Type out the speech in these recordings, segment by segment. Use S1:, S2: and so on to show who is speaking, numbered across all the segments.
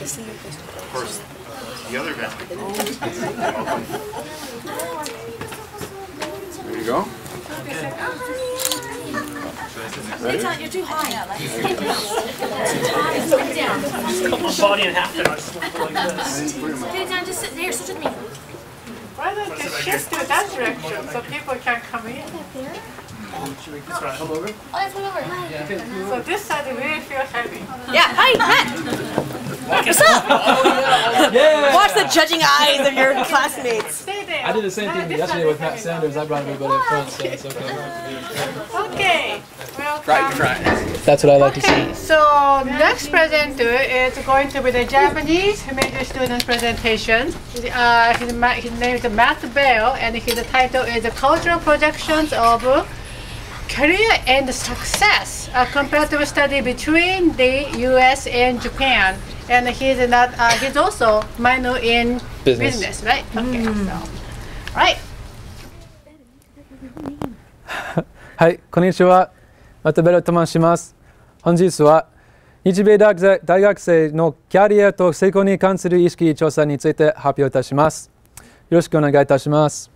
S1: Of course, the other vent.
S2: There you go. Ready? You're
S1: too high. Cut my body in half just down, just sit there, sit with me. Why don't you shift to that direction so people can come in? Should we just come over? Oh, let's over. Yeah. So this side really feels heavy. Yeah. Hi, Matt. What's up? yeah. Watch the judging eyes of your classmates. Stay there. I did the same thing yesterday with Matt Sanders. I brought everybody up front, so it's okay. Okay. try Right, right. That's what I like okay, to see. So next presenter is going to be the Japanese major student presentation. Uh, his, his name is Matt Bell, and his title is the Cultural Projections of career and success, a comparative study between the U.S. and Japan, and he's not uh, he's also minor in business, business right? Okay, mm. so right. はい、こんにちは。渡辺と申します。本日は日米大学生のキャリアと成功に関する意識調査について発表いたします。よろしくお願いいたします。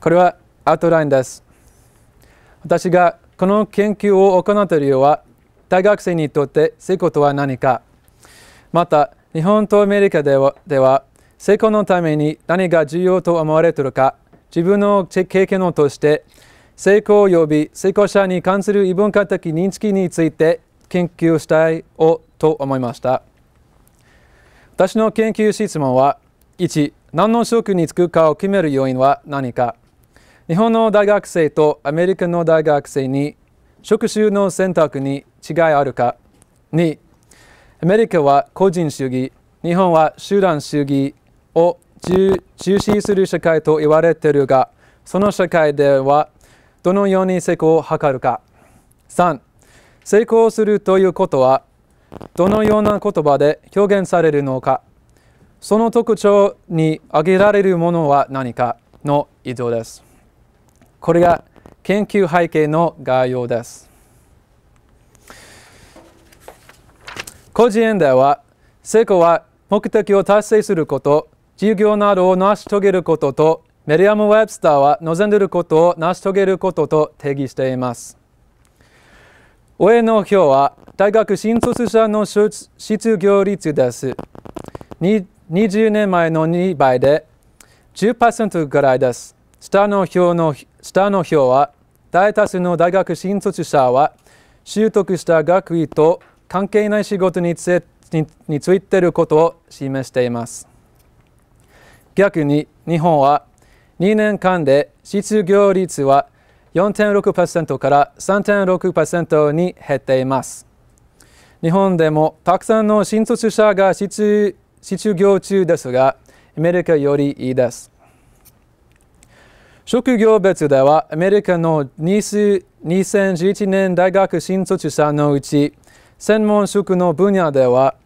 S1: これはアウトラインです。私がこの研究を行った理由は大学生にとって成功とは何かまた日本とアメリカではでは成功のために何が重要と思われているか自分の経験を通して成功及び成功者に関する異文化的認識について研究したいをと思いました私の研究質問は1何の職に就くかを決める要因は何か日本の大学生とアメリカの大学生に職種の選択に違いあるか2アメリカは個人主義日本は集団主義を重視する社会と言われているがその社会ではどのように成功を図るか3成功するということはどのような言葉で表現されるのかその特徴に挙げられるものは何かの以上です。これが研究背景の概要です。個人では成功は目的を達成すること事業などを成し遂げることとメディアム・ウェブスターは望んでいることを成し遂げることと定義しています。上の表は大学新卒者の失業率です。20年前の2倍で10%ぐらいです。下の表の下の表は大多数の大学新卒者は習得した学位と関係ない仕事につについていることを示しています。逆に日本は2年間で失業率は4.6%から3.6%に減っています。日本でもたくさんの新卒者が失業中ですが、アメリカよりいいです。職業別ではアメリカの2011年大学新卒者のうち専門職の分野では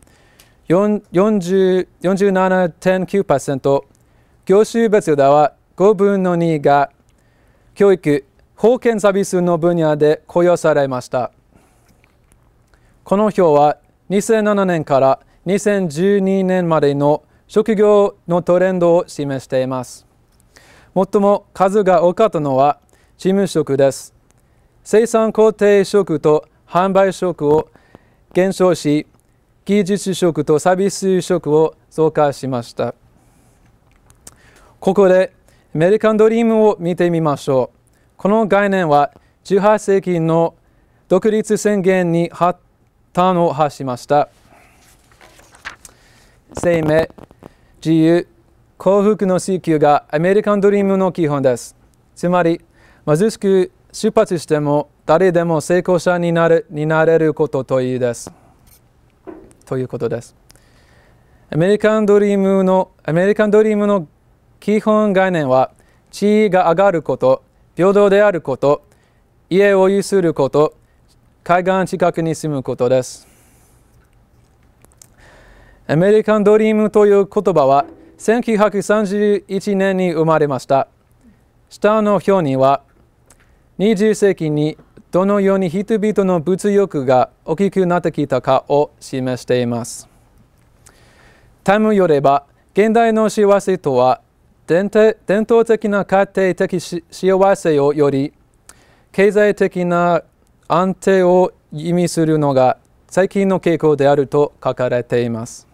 S1: 47.9%業種別では5分の2が教育保険サービスの分野で雇用されましたこの表は2007年から2012年までの職業のトレンドを示しています最も数が多かったのは事務職です。生産工程職と販売職を減少し、技術職とサービス職を増加しました。ここでアメリカンドリームを見てみましょう。この概念は18世紀の独立宣言に発端を発しました。生命、自由、幸福の追求がアメリカンドリームの基本です。つまり、貧しく出発しても誰でも成功者になるになれることというです。ということです。アメリカンドリームのアメリカンドリームの基本概念は、地位が上がること、平等であること、家を有すること、海岸近くに住むことです。アメリカンドリームという言葉は、1931年に生まれました下の表には20世紀にどのように人々の物欲が大きくなってきたかを示していますタイムよれば現代の幸せとは伝統的な家庭的幸せをより経済的な安定を意味するのが最近の傾向であると書かれています。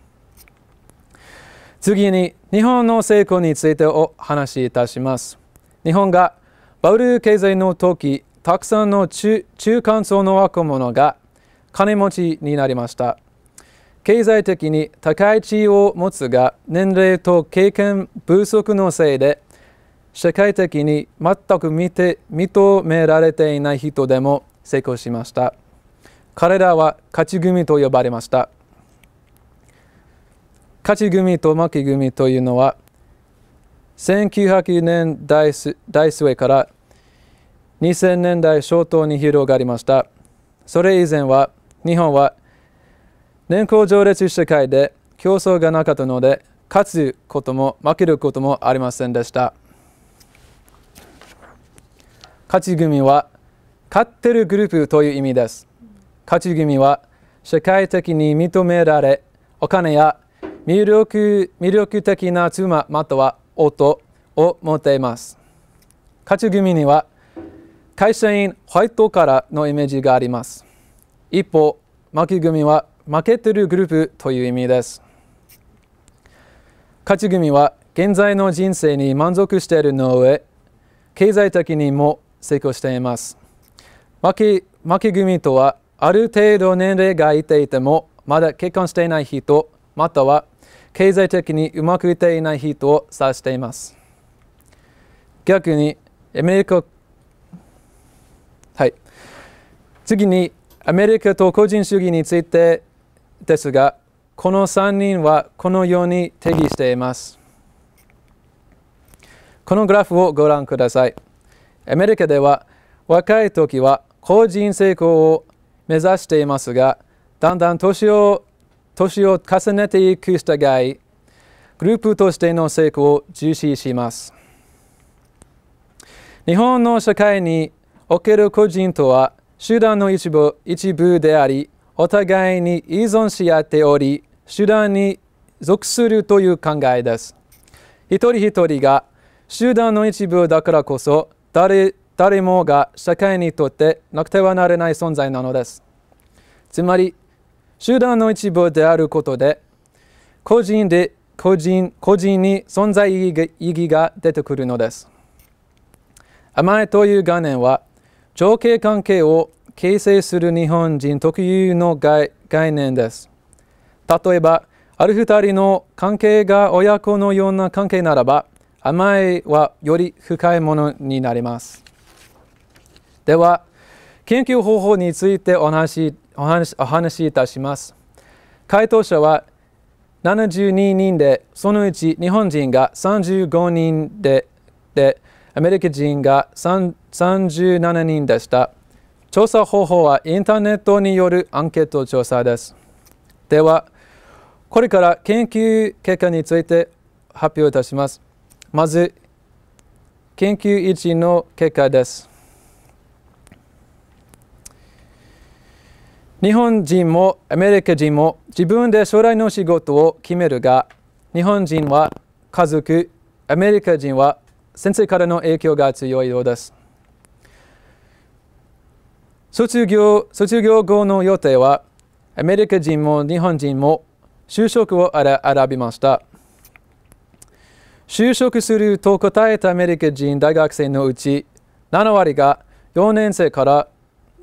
S1: 次に日本の成功についてお話しいたします。日本がバブル経済の時、たくさんの中間層の若者が金持ちになりました。経済的に高い地位を持つが年齢と経験不足のせいで社会的に全く見て認められていない人でも成功しました。彼らは勝ち組と呼ばれました。勝ち組と負け組というのは1900年代代末から2000年代初頭に広がりましたそれ以前は日本は年功序列社会で競争がなかったので勝つことも負けることもありませんでした勝ち組は勝ってるグループという意味です勝ち組は社会的に認められお金や魅力魅力的な妻または夫を持っています。勝ち組には会社員ホワイトからのイメージがあります。一方、負け組は負けてるグループという意味です。勝ち組は現在の人生に満足しているの上、経済的にも成功しています。負け負け組とはある程度年齢がいていてもまだ結婚していない人または経済的にうまくいっていない人を指しています。逆に、アメリカ、はい。次に、アメリカと個人主義についてですが、この3人はこのように定義しています。このグラフをご覧ください。アメリカでは若い時は個人成功を目指していますが、だんだん年を年を重ねていく従い、グループとしての成功を重視します。日本の社会における個人とは集団の一部一部であり、お互いに依存し合っており、集団に属するという考えです。一人一人が集団の一部だからこそ誰、誰もが社会にとってなくてはならない存在なのです。つまり、集団の一部であることで個人で個人個人に存在意義が出てくるのです。甘えという概念は情景関係を形成する日本人特有の概念です。例えば、ある二人の関係が親子のような関係ならば、甘えはより深いものになります。では、研究方法についてお話しお話お話しいたします。回答者は72人で、そのうち日本人が35人で、でアメリカ人が37人でした。調査方法はインターネットによるアンケート調査です。では、これから研究結果について発表いたします。まず、研究1の結果です。日本人もアメリカ人も自分で将来の仕事を決めるが日本人は家族アメリカ人は先生からの影響が強いようです卒業卒業後の予定はアメリカ人も日本人も就職を選びました就職すると答えたアメリカ人大学生のうち7割が4年生から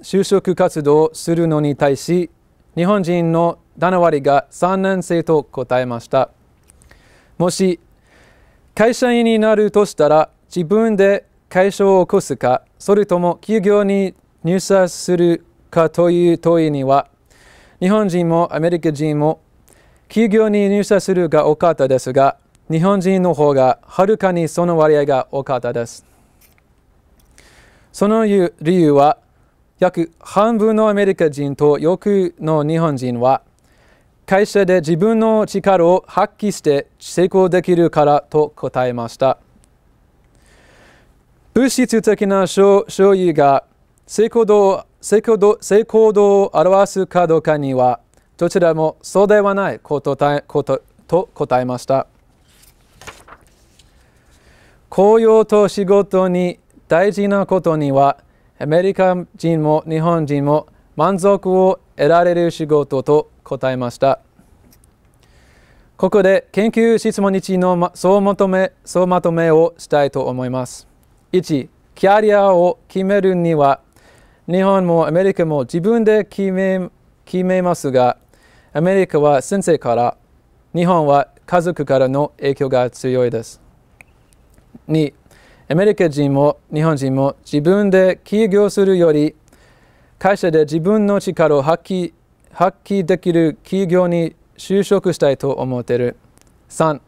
S1: 就職活動をするのに対し日本人の7割が3年生と答えましたもし会社員になるとしたら自分で会社を起こすかそれとも企業に入社するかという問いには日本人もアメリカ人も企業に入社するが多かったですが日本人の方がはるかにその割合が多かったですその理由は約半分のアメリカ人とよくの日本人は会社で自分の力を発揮して成功できるからと答えました物質的な所有が成功度を成功度成功度を表すかどうかにはどちらもそうではないことことと答えました雇用と仕事に大事なことにはアメリカ人も日本人も満足を得られる仕事と答えました。ここで研究質問日の総まとめ総まとめをしたいと思います。1、キャリアを決めるには、日本もアメリカも自分で決め決めますが、アメリカは先生から、日本は家族からの影響が強いです。2、アメリカ人も日本人も自分で起業するより会社で自分の力を発揮発揮できる企業に就職したいと思っている。3.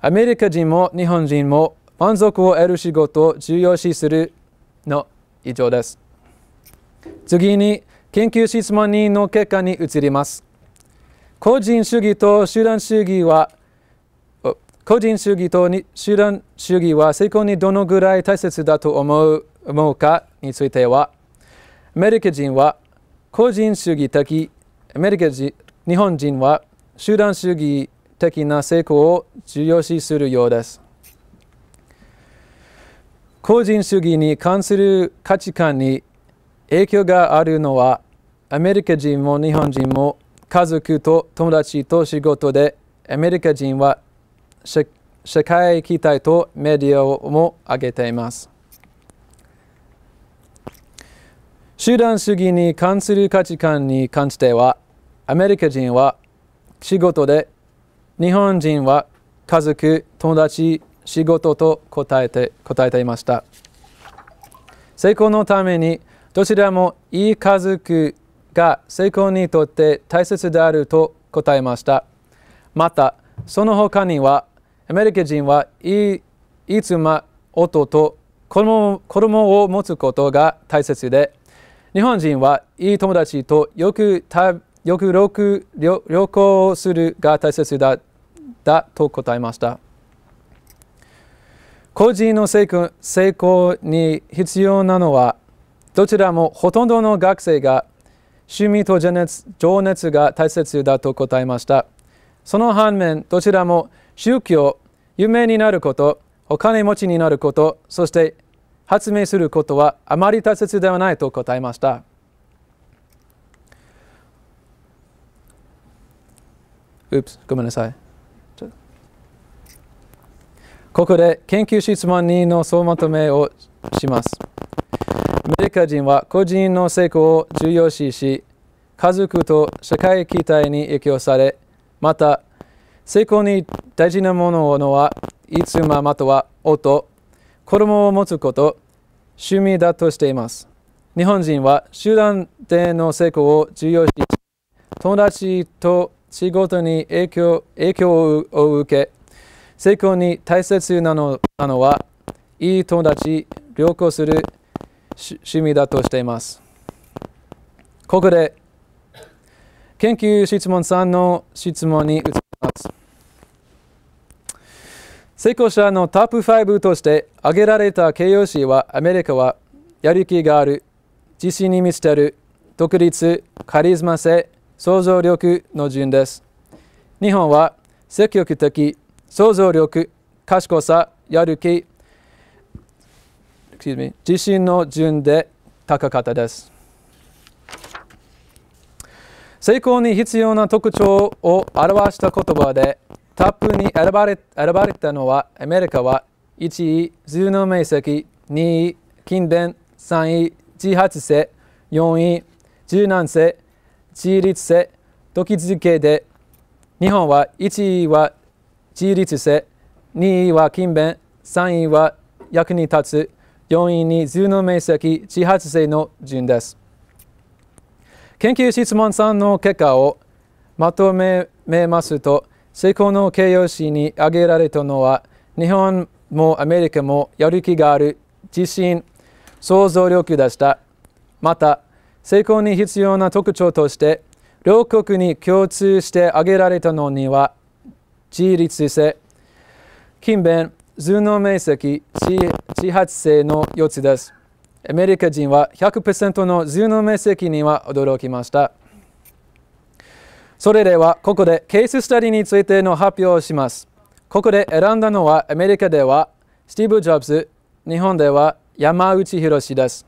S1: アメリカ人も日本人も満足を得る仕事を重要視するの以上です。次に研究質問人の結果に移ります。個人主義と集団主義は個人主義と集団主義は成功にどのぐらい大切だと思う思うかについては、アメリカ人は個人主義的、アメリカ人日本人は集団主義的な成功を重要視するようです。個人主義に関する価値観に影響があるのは、アメリカ人も日本人も家族と友達と仕事で、アメリカ人は世界期待とメディアをも挙げています。集団主義に関する価値観に関しては、アメリカ人は仕事で、日本人は家族、友達、仕事と答えて答えていました。成功のためにどちらもいい家族が成功にとって大切であると答えました。また、その他にはアメリカ人はいい妻、夫と子供子供を持つことが大切で、日本人はいい友達とよくたよく旅旅行するが大切だだと答えました。個人の成功成功に必要なのは、どちらもほとんどの学生が趣味と情熱が大切だと答えました。その反面、どちらも宗教有名になることお金持ちになることそして発明することはあまり大切ではないと答えましたごめんなさいここで研究質問人の総まとめをしますアメリカ人は個人の成功を重要視し家族と社会期待に影響されまた成功に大事なものはいつままたは音子供を持つこと、趣味だとしています。日本人は集団での成功を重要視し、友達と仕事に影響影響を受け、成功に大切なのなのは、いい友達、良好する趣味だとしています。ここで、研究質問さんの質問に移成功者のトップ5として挙げられた形容詞はアメリカはやる気がある自信に満ちてる独立カリスマ性想像力の順です日本は積極的想像力賢さやる気自信の順で高かったです成功に必要な特徴を表した言葉でタップに選ばれ選ばれたのはアメリカは1位頭脳面積2位勤勉3位自発性4位柔軟性自立性時付けで日本は1位は自立性2位は勤勉3位は役に立つ4位に頭脳面積自発性の順です研究質問3の結果をまとめますと成功の形容詞に挙げられたのは日本もアメリカもやる気がある自信想像力でしたまた成功に必要な特徴として両国に共通して挙げられたのには自立性勤勉頭脳面積自発性の4つですアメリカ人は100%の頭脳面積には驚きましたそれではここでケーススタディについての発表をします。ここで選んだのはアメリカではスティーブ・ジョブズ、日本では山内宏です。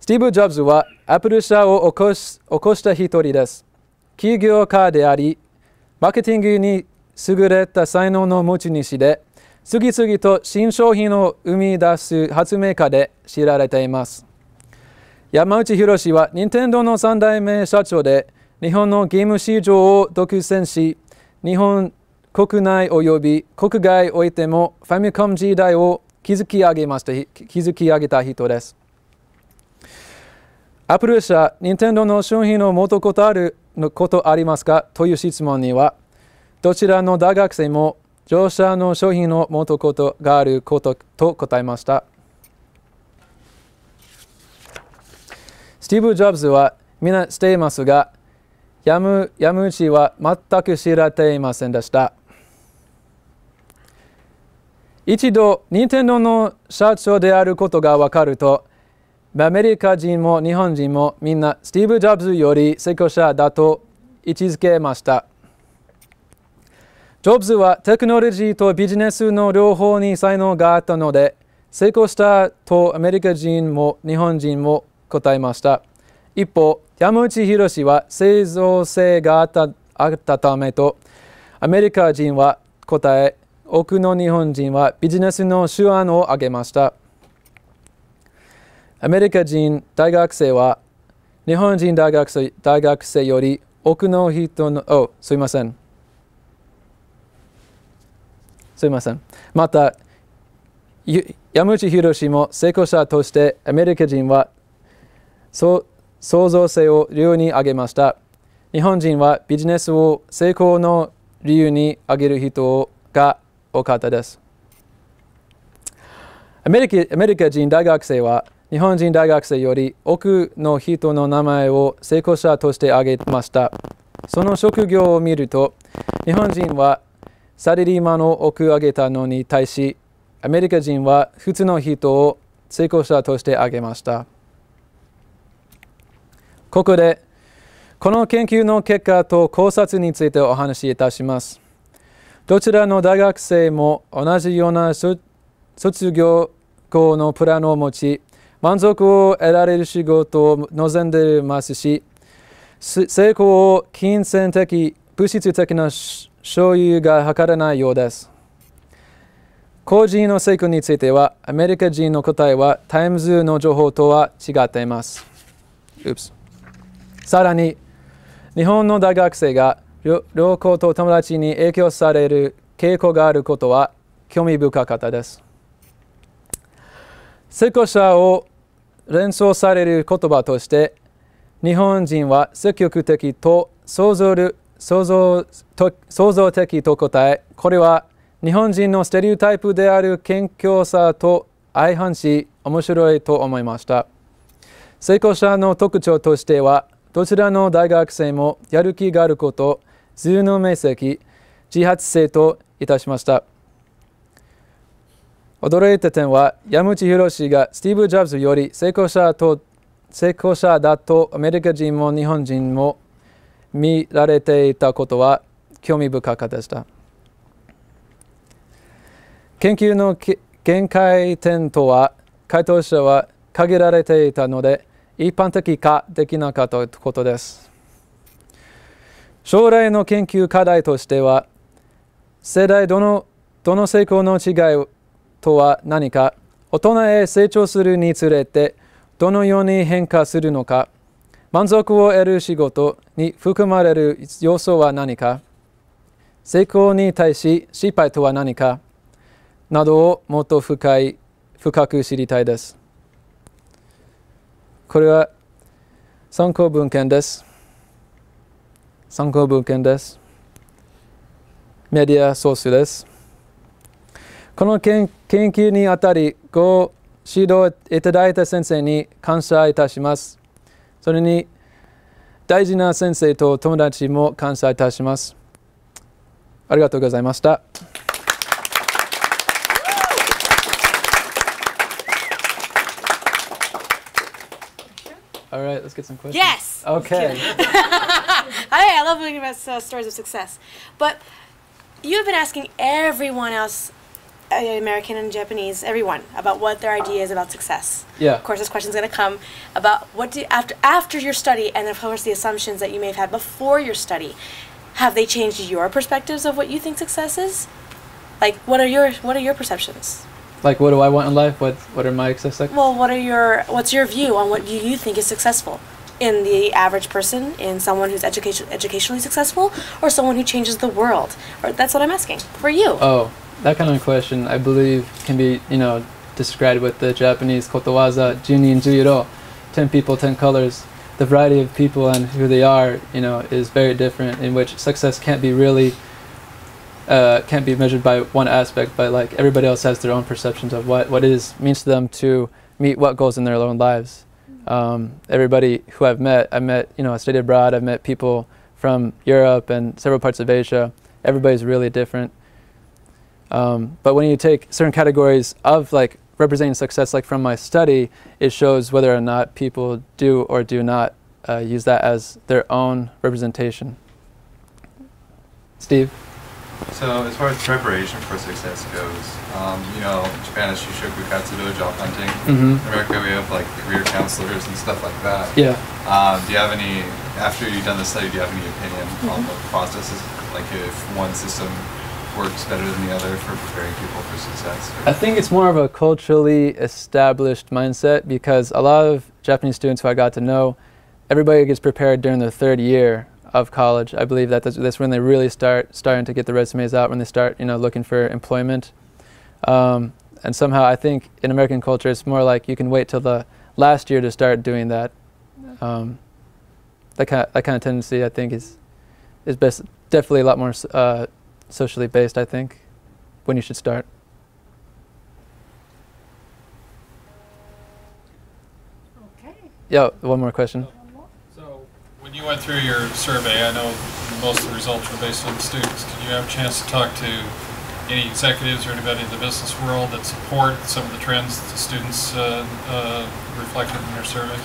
S1: スティーブ・ジョブズはアップル社を起こし起こした一人です。企業家であり、マーケティングに優れた才能の持ち主で、次々と新商品を生み出す発明家で知られています。山内宏は任天堂の3代目社長で、日本のゲーム市場を独占し、日本国内及び国外おいてもファミコン時代を築き上げました築き上げた人です。アップル社、任天堂の商品の元ことあるのことありますかという質問には、どちらの大学生も乗車の商品の元ことがあることと答えました。スティーブ・ジョブズは皆していますが、やむやむうちは全く知られていませんでした。一度、任天堂の社長であることが分かると、アメリカ人も日本人もみんなスティーブ・ジョブズより成功者だと位置づけました。ジョブズはテクノロジーとビジネスの両方に才能があったので、成功したとアメリカ人も日本人も答えました。一方、山内博は製造性があったあったためと、アメリカ人は答え、多くの日本人はビジネスの手腕を挙げました。アメリカ人大学生は日本人大学生大学生より多くの人の、お、すいません。すいません。また、山内博も成功者としてアメリカ人はそう創造性を理由に挙げました。日本人はビジネスを成功の理由に挙げる人が多かったです。アメリカメリカ人大学生は日本人大学生より多くの人の名前を成功者として挙げました。その職業を見ると、日本人はサリリーマンを多く挙げたのに対し、アメリカ人は普通の人を成功者として挙げました。ここでこの研究の結果と考察についてお話しいたします。どちらの大学生も同じような卒業後のプランを持ち、満足を得られる仕事を望んでいますし、成功を金銭的、物質的な所有が図れないようです。個人の成功については、アメリカ人の答えはタイムズの情報とは違っています。Oops. さらに日本の大学生が良好と友達に影響される傾向があることは興味深かったです。成功者を連想される言葉として日本人は積極的と創造創造創造的と答えこれは日本人のステレオタイプである謙虚さと相反し面白いと思いました成功者の特徴としてはどちらの大学生もやる気があること頭脳面積自発性といたしました驚いた点は山内博氏がスティーブ・ジョブズより成功者と成功者だとアメリカ人も日本人も見られていたことは興味深かったでした研究の限界点とは回答者は限られていたので一般的化できなかったことです。将来の研究課題としては、世代どのどの成功の違いとは何か、大人へ成長するにつれて、どのように変化するのか、満足を得る仕事に含まれる要素は何か、成功に対し失敗とは何か、などをもっと深い深く知りたいです。これは参考文献です。参考文献です。メディアソースです。この研究にあたり、ご指導いただいた先生に感謝いたします。それに、大事な先生と友達も感謝いたします。ありがとうございました。All right, let's get some questions. Yes. Okay. I, I love reading about uh, stories of success, but you have been asking everyone else, uh, American and Japanese, everyone about what their idea is about success. Yeah. Of course, this question's going to come about what do you, after after your study, and of course the assumptions that you may have had before your study. Have they changed your perspectives of what you think success is? Like, what are your what are your perceptions? Like, what do I want in life? What What are my success? Well, what are your What's your view on what do you think is successful in the average person, in someone who's education educationally successful, or someone who changes the world? Or that's what I'm asking for you. Oh, that kind of question, I believe, can be you know described with the Japanese kotowaza and juyiro, ten people, ten colors. The variety of people and who they are, you know, is very different. In which success can't be really uh, can't be measured by one aspect, but like everybody else has their own perceptions of what what is means to them to meet what goals in their own lives. Um, everybody who I've met, I met you know I studied abroad, I've met people from Europe and several parts of Asia. Everybody's really different. Um, but when you take certain categories of like representing success, like from my study, it shows whether or not people do or do not uh, use that as their own representation. Steve? So as far as preparation for success goes, um, you know, Japan it's Shishoku Katsudo, job hunting. Mm-hmm. In America we have like career counselors and stuff like that. Yeah. Um, do you have any, after you've done the study, do you have any opinion mm-hmm. on the processes? Like if one system works better than the other for preparing people for success? I think it's more of a culturally established mindset because a lot of Japanese students who I got to know, everybody gets prepared during their third year of college. I believe that that's, when they really start starting to get the resumes out, when they start you know looking for employment. Um, and somehow I think in American culture it's more like you can wait till the last year to start doing that. Um, that kind of, that kind of tendency I think is is best definitely a lot more uh, socially based I think when you should start. Okay. Yeah, one more question you went through your survey, I know most of the results were based on students. Did you have a chance to talk to any executives or anybody in the business world that support some of the trends that the students uh, uh, reflected in their surveys?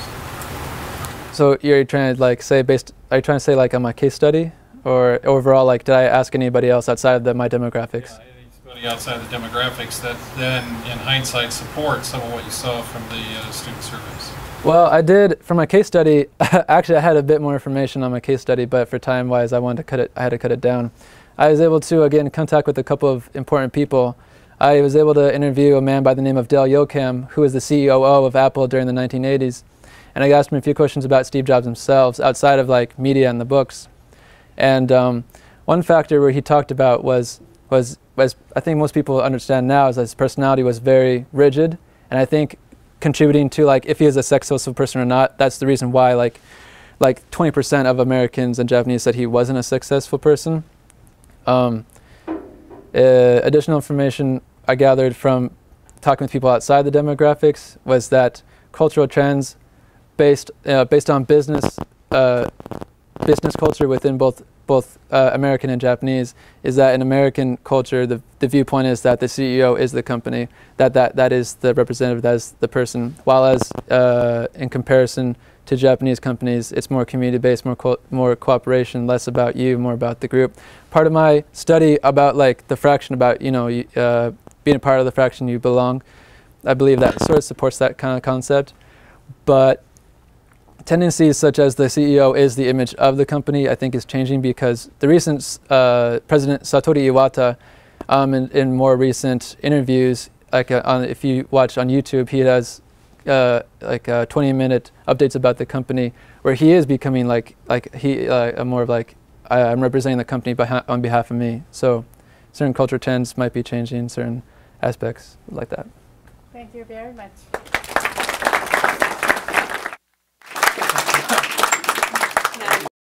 S1: So you're trying to like say based? Are you trying to say like am a case study, or overall like did I ask anybody else outside of the, my demographics? Yeah, anybody outside the demographics that then, in hindsight, support some of what you saw from the uh, student surveys. Well, I did for my case study. actually, I had a bit more information on my case study, but for time-wise, I wanted to cut it. I had to cut it down. I was able to again contact with a couple of important people. I was able to interview a man by the name of Dell Yoakum, who was the CEO of Apple during the 1980s, and I asked him a few questions about Steve Jobs himself, outside of like media and the books. And um, one factor where he talked about was was as I think most people understand now is that his personality was very rigid, and I think contributing to like if he is a successful person or not. That's the reason why like like 20% of Americans and Japanese said he wasn't a successful person. Um, uh, additional information I gathered from talking with people outside the demographics was that cultural trends based uh, based on business uh, business culture within both both uh, American and Japanese is that in American culture, the, the viewpoint is that the CEO is the company, that, that, that is the representative, that is the person. While as uh, in comparison to Japanese companies, it's more community-based, more, co more cooperation, less about you, more about the group. Part of my study about like the fraction, about you know uh, being a part of the fraction you belong, I believe that sort of supports that kind of concept. But tendencies such as the CEO is the image of the company, I think is changing because the recent uh, President Satori Iwata, um, in, in, more recent interviews, like uh, on, if you watch on YouTube, he has uh, like uh, 20 minute updates about the company where he is becoming like, like he, uh, more of like, I, am representing the company on behalf of me. So certain culture trends might be changing certain aspects like that. Thank you very much.